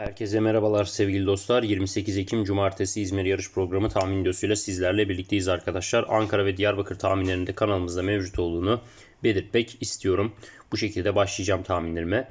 Herkese merhabalar sevgili dostlar. 28 Ekim Cumartesi İzmir yarış programı tahmin videosuyla sizlerle birlikteyiz arkadaşlar. Ankara ve Diyarbakır tahminlerinde kanalımızda mevcut olduğunu belirtmek istiyorum. Bu şekilde başlayacağım tahminlerime.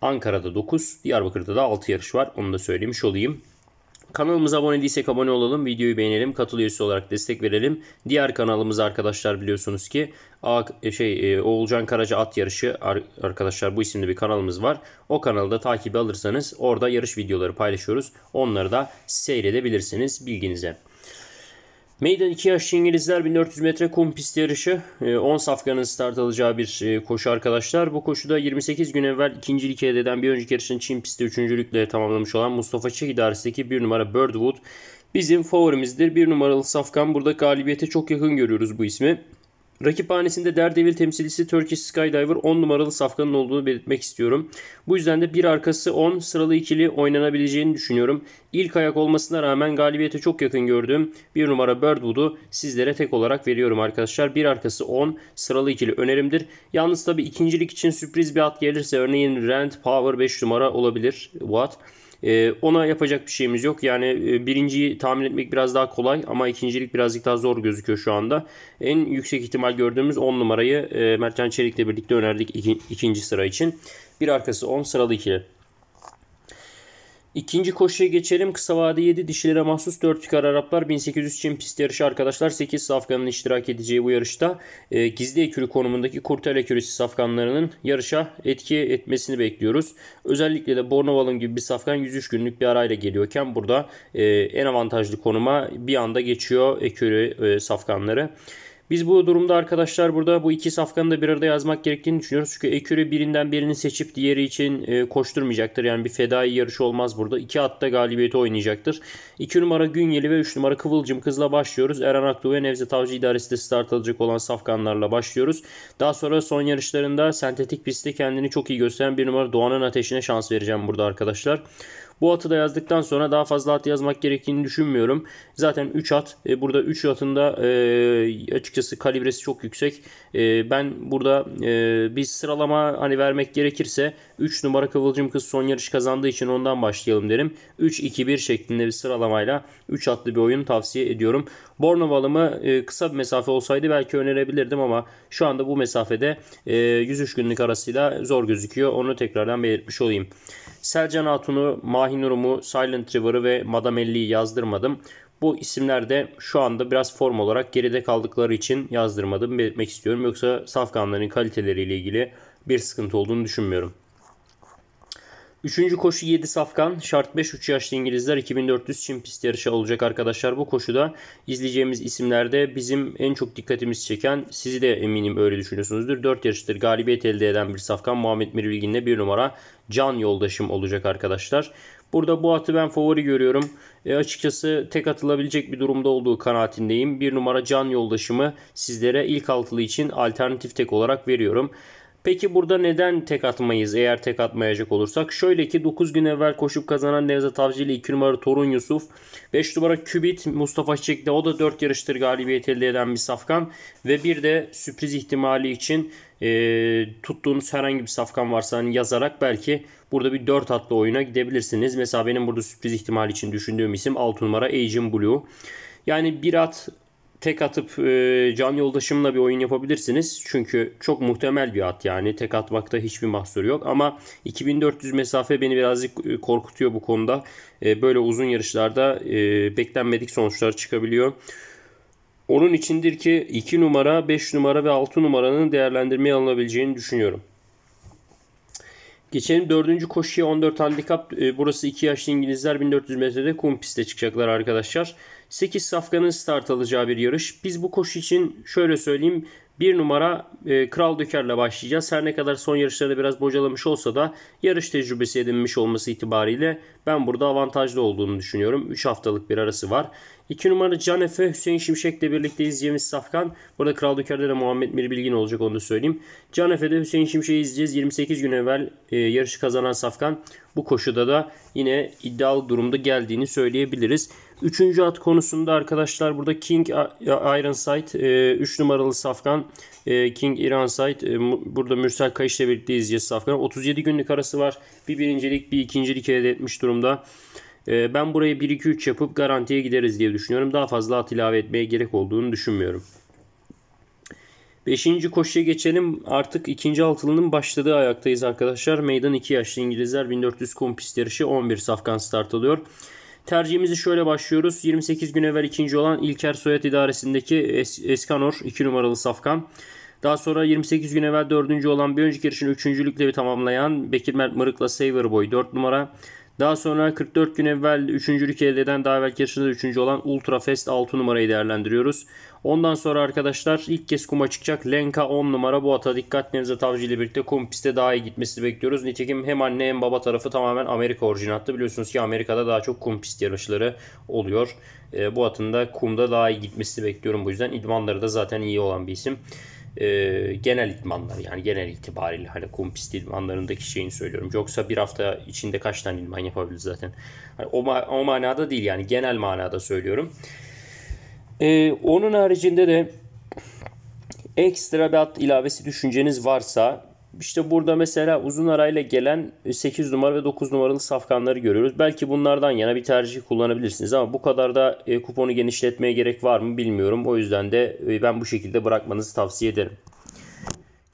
Ankara'da 9, Diyarbakır'da da 6 yarış var. Onu da söylemiş olayım. Kanalımıza abone değilsek abone olalım, videoyu beğenelim, katıl üyesi olarak destek verelim. Diğer kanalımız arkadaşlar biliyorsunuz ki A, e, şey e, Oğulcan Karaca At Yarışı arkadaşlar bu isimli bir kanalımız var. O kanalda takibi alırsanız orada yarış videoları paylaşıyoruz. Onları da seyredebilirsiniz bilginize. Meydan 2 yaşlı İngilizler 1400 metre kum pisti yarışı 10 ee, safkanın start alacağı bir e, koşu arkadaşlar. Bu koşuda 28 gün evvel ikincilik elde eden bir önceki yarışın Çin pisti üçüncülükle tamamlamış olan Mustafa Çek idaresindeki bir numara Birdwood bizim favorimizdir. bir numaralı safkan burada galibiyete çok yakın görüyoruz bu ismi. Rakip hanesinde Daredevil temsilcisi Turkish Skydiver 10 numaralı safkanın olduğunu belirtmek istiyorum. Bu yüzden de bir arkası 10 sıralı ikili oynanabileceğini düşünüyorum. İlk ayak olmasına rağmen galibiyete çok yakın gördüğüm bir numara Birdwood'u sizlere tek olarak veriyorum arkadaşlar. Bir arkası 10 sıralı ikili önerimdir. Yalnız tabi ikincilik için sürpriz bir at gelirse örneğin Rand Power 5 numara olabilir bu at. E, ona yapacak bir şeyimiz yok. Yani e, birinciyi tahmin etmek biraz daha kolay ama ikincilik birazcık daha zor gözüküyor şu anda. En yüksek ihtimal gördüğümüz 10 numarayı e, Mertcan Çelik'le birlikte önerdik iki, ikinci sıra için. Bir arkası 10 sıralı ikili. İkinci koşuya geçelim. Kısa vade 7 dişilere mahsus 4 çıkar Araplar 1800 Çin pist yarışı arkadaşlar. 8 safkanın iştirak edeceği bu yarışta e, gizli ekürü konumundaki kurtel ekürüsü safkanlarının yarışa etki etmesini bekliyoruz. Özellikle de Bornoval'ın gibi bir safkan 103 günlük bir arayla geliyorken burada e, en avantajlı konuma bir anda geçiyor ekürü e, safkanları. Biz bu durumda arkadaşlar burada bu iki safkanı da bir arada yazmak gerektiğini düşünüyoruz. Çünkü Ecuri birinden birini seçip diğeri için e, koşturmayacaktır. Yani bir fedai yarış olmaz burada. İki atta galibiyeti oynayacaktır. 2 numara Günyeli ve 3 numara Kıvılcım Kız'la başlıyoruz. Eren Akdoğu ve Nevzat Avcı de start alacak olan safkanlarla başlıyoruz. Daha sonra son yarışlarında sentetik pistte kendini çok iyi gösteren bir numara Doğan'ın ateşine şans vereceğim burada arkadaşlar. Bu atı da yazdıktan sonra daha fazla at yazmak gerektiğini düşünmüyorum. Zaten 3 at. E, burada 3 atın da e, açıkçası kalibresi çok yüksek. E, ben burada e, bir sıralama hani vermek gerekirse 3 numara Kıvılcım Kız son yarış kazandığı için ondan başlayalım derim. 3-2-1 şeklinde bir sıralamayla 3 atlı bir oyun tavsiye ediyorum. Bornova alımı e, kısa bir mesafe olsaydı belki önerebilirdim ama şu anda bu mesafede e, 103 günlük arasıyla zor gözüküyor. Onu tekrardan belirtmiş olayım. Selcan Hatun'u, Mahinur'umu, Silent River'ı ve Madame Ellie'yi yazdırmadım. Bu isimler de şu anda biraz form olarak geride kaldıkları için yazdırmadım belirtmek istiyorum. Yoksa safkanların kaliteleriyle ilgili bir sıkıntı olduğunu düşünmüyorum. Üçüncü koşu 7 Safkan. Şart 5 3 yaşlı İngilizler 2400 Çin pist yarışı olacak arkadaşlar. Bu koşuda izleyeceğimiz isimlerde bizim en çok dikkatimiz çeken sizi de eminim öyle düşünüyorsunuzdur. 4 yarıştır galibiyet elde eden bir Safkan Muhammed Mirbilgin'le bir numara can yoldaşım olacak arkadaşlar. Burada bu atı ben favori görüyorum. E açıkçası tek atılabilecek bir durumda olduğu kanaatindeyim. Bir numara can yoldaşımı sizlere ilk altılı için alternatif tek olarak veriyorum. Peki burada neden tek atmayız eğer tek atmayacak olursak? Şöyle ki 9 gün evvel koşup kazanan Nevzat Avcı ile 2 numara Torun Yusuf, 5 numara Kübit, Mustafa Çiçek'te o da 4 yarıştır galibiyet elde eden bir safkan ve bir de sürpriz ihtimali için e, tuttuğunuz herhangi bir safkan varsa hani yazarak belki burada bir 4 atlı oyuna gidebilirsiniz. Mesela benim burada sürpriz ihtimali için düşündüğüm isim 6 numara Agent Blue. Yani bir at tek atıp e, can yoldaşımla bir oyun yapabilirsiniz. Çünkü çok muhtemel bir at yani. Tek atmakta hiçbir mahsur yok. Ama 2400 mesafe beni birazcık korkutuyor bu konuda. E, böyle uzun yarışlarda e, beklenmedik sonuçlar çıkabiliyor. Onun içindir ki 2 numara, 5 numara ve 6 numaranın değerlendirmeye alınabileceğini düşünüyorum. Geçelim dördüncü koşuya 14 handikap. Burası 2 yaşlı İngilizler 1400 metrede kum piste çıkacaklar arkadaşlar. 8 safkanın start alacağı bir yarış. Biz bu koşu için şöyle söyleyeyim. Bir numara e, Kral Döker'le başlayacağız. Her ne kadar son yarışlarda biraz bocalamış olsa da yarış tecrübesi edinmiş olması itibariyle ben burada avantajlı olduğunu düşünüyorum. 3 haftalık bir arası var. 2 numara Can Efe, Hüseyin Şimşek'le birlikteyiz. Yemiz Safkan. Burada Kral Döker'de de Muhammed Mirbilgin olacak onu da söyleyeyim. Can Efe'de Hüseyin Şimşek'i izleyeceğiz. 28 gün evvel e, yarışı kazanan Safkan bu koşuda da yine iddialı durumda geldiğini söyleyebiliriz. Üçüncü at konusunda arkadaşlar burada King Ironside 3 e, numaralı safkan e, King Ironside e, burada Mürsel Kayış ile birlikte izleyeceğiz safkan. 37 günlük arası var. Bir birincilik bir ikincilik elde etmiş durumda. Ben burayı 1-2-3 yapıp garantiye gideriz diye düşünüyorum. Daha fazla at ilave etmeye gerek olduğunu düşünmüyorum. Beşinci koşuya geçelim. Artık ikinci altılının başladığı ayaktayız arkadaşlar. Meydan 2 yaşlı İngilizler 1400 kum yarışı 11 safkan start alıyor. Tercihimizi şöyle başlıyoruz. 28 gün evvel ikinci olan İlker Soyat idaresindeki es- Eskanor 2 numaralı safkan. Daha sonra 28 gün evvel dördüncü olan bir önceki yarışın bir tamamlayan Bekir Mert Mırık'la Boy 4 numara. Daha sonra 44 gün evvel üçüncülük elde eden daha evvelki yarışında üçüncü olan Ultra Fest 6 numarayı değerlendiriyoruz. Ondan sonra arkadaşlar ilk kez kuma çıkacak Lenka 10 numara bu ata dikkat Nevzat Avcı ile birlikte kum pistte daha iyi gitmesini bekliyoruz. Nitekim hem anne hem baba tarafı tamamen Amerika orijinatlı. Biliyorsunuz ki Amerika'da daha çok kum pist yarışları oluyor. E, bu atın da kumda daha iyi gitmesini bekliyorum bu yüzden. idmanları da zaten iyi olan bir isim e, genel idmanlar yani genel itibariyle hani kum pist idmanlarındaki şeyini söylüyorum. Yoksa bir hafta içinde kaç tane idman yapabilir zaten. Hani o, o manada değil yani genel manada söylüyorum. Ee, onun haricinde de ekstra bir hat ilavesi düşünceniz varsa işte burada mesela uzun arayla gelen 8 e, numara ve 9 numaralı safkanları görüyoruz. Belki bunlardan yana bir tercih kullanabilirsiniz ama bu kadar da e, kuponu genişletmeye gerek var mı bilmiyorum. O yüzden de e, ben bu şekilde bırakmanızı tavsiye ederim.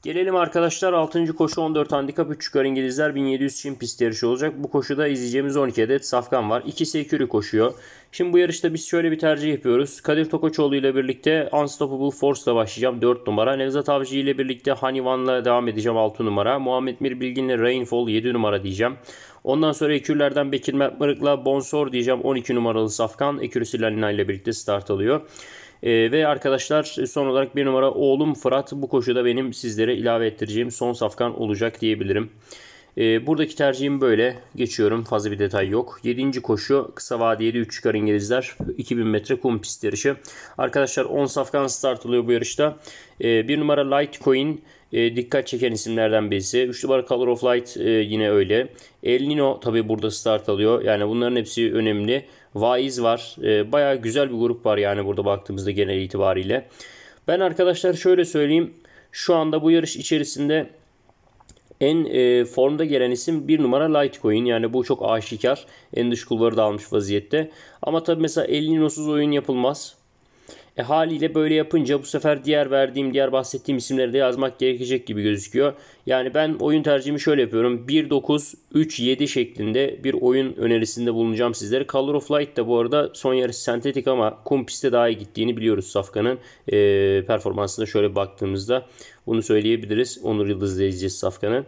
Gelelim arkadaşlar 6. koşu 14 handikap 3 çıkar İngilizler 1700 Çin pist yarışı olacak. Bu koşuda izleyeceğimiz 12 adet safkan var. İkisi ekürü koşuyor. Şimdi bu yarışta biz şöyle bir tercih yapıyoruz. Kadir Tokoçoğlu ile birlikte Unstoppable Force ile başlayacağım 4 numara. Nevzat Avcı ile birlikte Hani Van'la devam edeceğim 6 numara. Muhammed Mir Bilgin ile Rainfall 7 numara diyeceğim. Ondan sonra ekürlerden Bekir Mertmırık'la Bonsor diyeceğim 12 numaralı safkan. Ekürüsü Lalina ile birlikte start alıyor. E, ve arkadaşlar e, son olarak bir numara oğlum Fırat bu koşuda benim sizlere ilave ettireceğim son safkan olacak diyebilirim. E, buradaki tercihim böyle. Geçiyorum. Fazla bir detay yok. 7. koşu kısa vadiyede 3 çıkar İngilizler. 2000 metre kum pist yarışı. Arkadaşlar 10 safkan start oluyor bu yarışta. E, ee, 1 numara Litecoin e, dikkat çeken isimlerden birisi. 3 numara Color of Light e, yine öyle. El Nino tabi burada start alıyor. Yani bunların hepsi önemli. Vaiz var. E, ee, Baya güzel bir grup var yani burada baktığımızda genel itibariyle. Ben arkadaşlar şöyle söyleyeyim. Şu anda bu yarış içerisinde en e, formda gelen isim bir numara Litecoin. Yani bu çok aşikar. En dış kulvarı da almış vaziyette. Ama tabi mesela 50 Nino'suz oyun yapılmaz. E, haliyle böyle yapınca bu sefer diğer verdiğim, diğer bahsettiğim isimleri de yazmak gerekecek gibi gözüküyor. Yani ben oyun tercihimi şöyle yapıyorum. 1-9-3-7 şeklinde bir oyun önerisinde bulunacağım sizlere. Color of Light da bu arada son yarısı sentetik ama kum pistte daha iyi gittiğini biliyoruz Safkan'ın. E, performansına şöyle baktığımızda bunu söyleyebiliriz. Onur yıldızı izleyeceğiz Safkan'ı.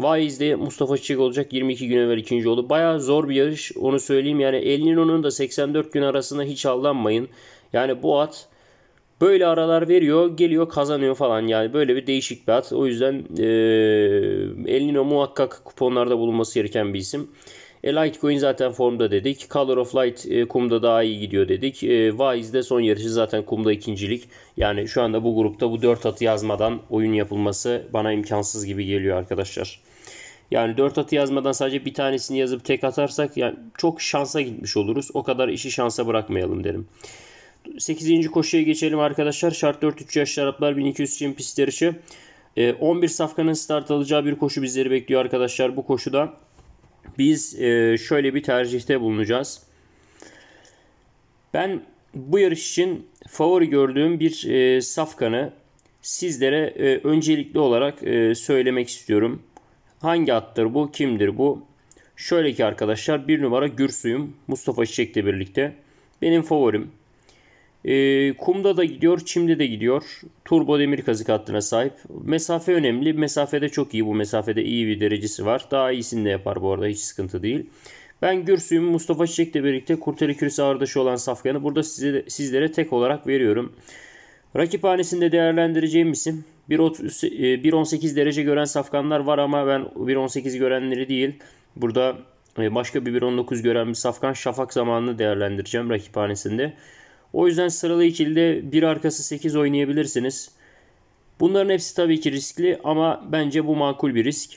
Vaiz'de Mustafa Çiçek olacak 22 gün evvel ikinci oldu. Baya zor bir yarış onu söyleyeyim. Yani El Nino'nun da 84 gün arasında hiç aldanmayın. Yani bu at böyle aralar veriyor geliyor kazanıyor falan yani böyle bir değişik bir at. O yüzden e, El Nino muhakkak kuponlarda bulunması gereken bir isim. E, Litecoin zaten formda dedik. Color of Light e, kumda daha iyi gidiyor dedik. E, de son yarışı zaten kumda ikincilik. Yani şu anda bu grupta bu 4 atı yazmadan oyun yapılması bana imkansız gibi geliyor arkadaşlar. Yani 4 atı yazmadan sadece bir tanesini yazıp tek atarsak yani çok şansa gitmiş oluruz. O kadar işi şansa bırakmayalım derim. 8. koşuya geçelim arkadaşlar. Şart 4-3 yaş şaraplar 1200 çim pist yarışı. 11 e, safkanın start alacağı bir koşu bizleri bekliyor arkadaşlar. Bu koşuda biz e, şöyle bir tercihte bulunacağız. Ben bu yarış için favori gördüğüm bir e, safkanı sizlere e, öncelikli olarak e, söylemek istiyorum. Hangi attır bu? Kimdir bu? Şöyle ki arkadaşlar bir numara Gürsuyum Mustafa Çiçek'le birlikte. Benim favorim. E, kumda da gidiyor, çimde de gidiyor. Turbo demir kazık hattına sahip. Mesafe önemli. Mesafede çok iyi bu. Mesafede iyi bir derecesi var. Daha iyisini de yapar bu arada. Hiç sıkıntı değil. Ben Gürsü'yüm Mustafa Çiçek'le birlikte Kurteli Kürsi ardaşı olan Safkan'ı burada size, sizlere tek olarak veriyorum. Rakiphanesinde değerlendireceğim isim 1.18 e, derece gören safkanlar var ama ben 1.18 görenleri değil. Burada e, başka bir 1.19 gören bir safkan Şafak zamanını değerlendireceğim rakiphanesinde. O yüzden sıralı ikilide bir arkası 8 oynayabilirsiniz. Bunların hepsi tabii ki riskli ama bence bu makul bir risk.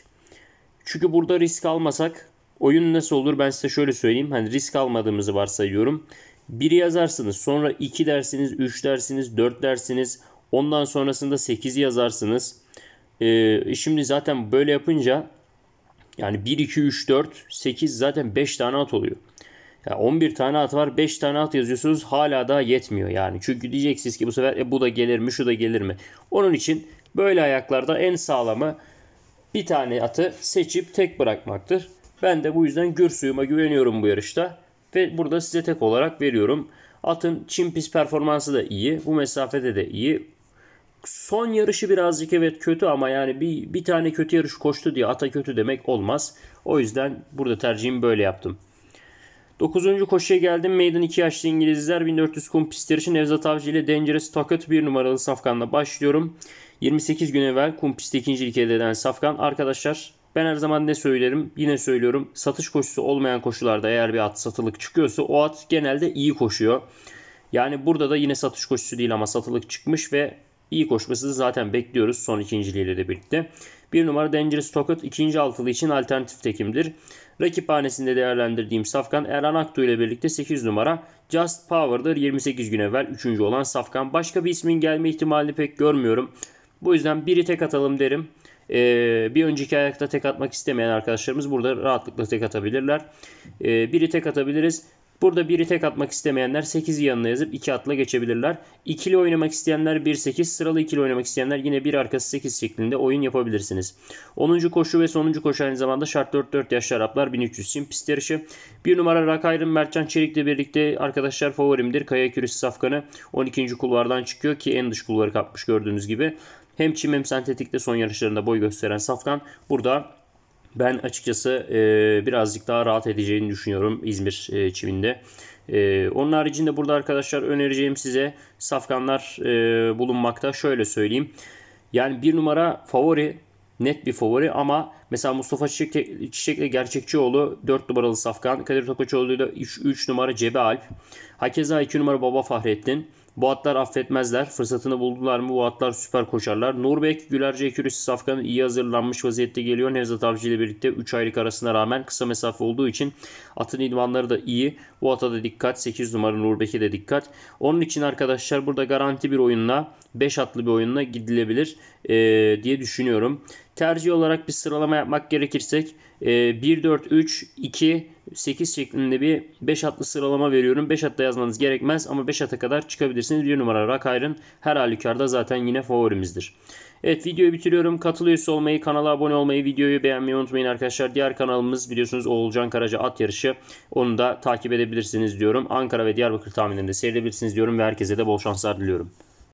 Çünkü burada risk almasak oyun nasıl olur ben size şöyle söyleyeyim. Hani risk almadığımızı varsayıyorum. Biri yazarsınız sonra 2 dersiniz, 3 dersiniz, 4 dersiniz. Ondan sonrasında 8 yazarsınız. Ee, şimdi zaten böyle yapınca yani 1, 2, 3, 4, 8 zaten 5 tane at oluyor. Yani 11 tane at var 5 tane at yazıyorsunuz hala daha yetmiyor yani. Çünkü diyeceksiniz ki bu sefer e, bu da gelir mi şu da gelir mi? Onun için böyle ayaklarda en sağlamı bir tane atı seçip tek bırakmaktır. Ben de bu yüzden gür suyuma güveniyorum bu yarışta. Ve burada size tek olarak veriyorum. Atın çim pis performansı da iyi. Bu mesafede de iyi. Son yarışı birazcık evet kötü ama yani bir, bir tane kötü yarış koştu diye ata kötü demek olmaz. O yüzden burada tercihimi böyle yaptım. 9. koşuya geldim. Meydan 2 yaşlı İngilizler 1400 kum pistleri için Nevzat Avcı ile Dangerous Takat 1 numaralı Safkan'la başlıyorum. 28 gün evvel kum pisti ikincilik elde eden Safkan. Arkadaşlar ben her zaman ne söylerim? Yine söylüyorum. Satış koşusu olmayan koşularda eğer bir at satılık çıkıyorsa o at genelde iyi koşuyor. Yani burada da yine satış koşusu değil ama satılık çıkmış ve iyi koşmasını zaten bekliyoruz son ikinciliğiyle de birlikte. 1 numara Dangerous Tokat ikinci altılı için alternatif tekimdir. Rakip Rakiphanesinde değerlendirdiğim Safkan Erhan Aktu ile birlikte 8 numara Just Power'dır. 28 gün evvel 3. olan Safkan. Başka bir ismin gelme ihtimalini pek görmüyorum. Bu yüzden biri tek atalım derim. Ee, bir önceki ayakta tek atmak istemeyen arkadaşlarımız burada rahatlıkla tek atabilirler. Ee, biri tek atabiliriz. Burada 1'i tek atmak istemeyenler 8'i yanına yazıp 2 atla geçebilirler. İkili oynamak isteyenler 1-8, sıralı ikili oynamak isteyenler yine 1 arkası 8 şeklinde oyun yapabilirsiniz. 10. koşu ve sonuncu koşu aynı zamanda şart 4-4 yaşlı Araplar 1300 için pist yarışı. 1 numara Rakayrın Mertcan Çelik'le birlikte arkadaşlar favorimdir. Kaya Kürüs Safkan'ı 12. kulvardan çıkıyor ki en dış kulvarı kapmış gördüğünüz gibi. Hem çim hem sentetikte son yarışlarında boy gösteren Safkan burada ben açıkçası e, birazcık daha rahat edeceğini düşünüyorum İzmir e, çiminde. E, onun haricinde burada arkadaşlar önereceğim size safkanlar e, bulunmakta. Şöyle söyleyeyim. Yani bir numara favori net bir favori ama mesela Mustafa Çiçek, Çiçek'le Gerçekçioğlu 4 numaralı Safkan. Kadir Tokoçoğlu ile 3, 3 numara Cebe Alp. Hakeza 2 numara Baba Fahrettin. Bu atlar affetmezler. Fırsatını buldular mı bu atlar süper koşarlar. Nurbek, Gülerce ekürüsü Safkan iyi hazırlanmış vaziyette geliyor. Nevzat Avcı ile birlikte 3 aylık arasına rağmen kısa mesafe olduğu için atın idmanları da iyi. Bu ata da dikkat. 8 numara Nurbek'e de dikkat. Onun için arkadaşlar burada garanti bir oyunla 5 atlı bir oyunla gidilebilir e, diye düşünüyorum. Tercih olarak bir sıralama yapmak gerekirsek e, 1-4-3-2 8 şeklinde bir 5 atlı sıralama veriyorum. 5 atla yazmanız gerekmez ama 5 ata kadar çıkabilirsiniz. 1 numara Rakayren her halükarda zaten yine favorimizdir. Evet videoyu bitiriyorum. Katılıyorsa olmayı, kanala abone olmayı, videoyu beğenmeyi unutmayın arkadaşlar. Diğer kanalımız biliyorsunuz Oğulcan Karaca at yarışı. Onu da takip edebilirsiniz diyorum. Ankara ve Diyarbakır tahminlerinde seyredebilirsiniz diyorum ve herkese de bol şanslar diliyorum.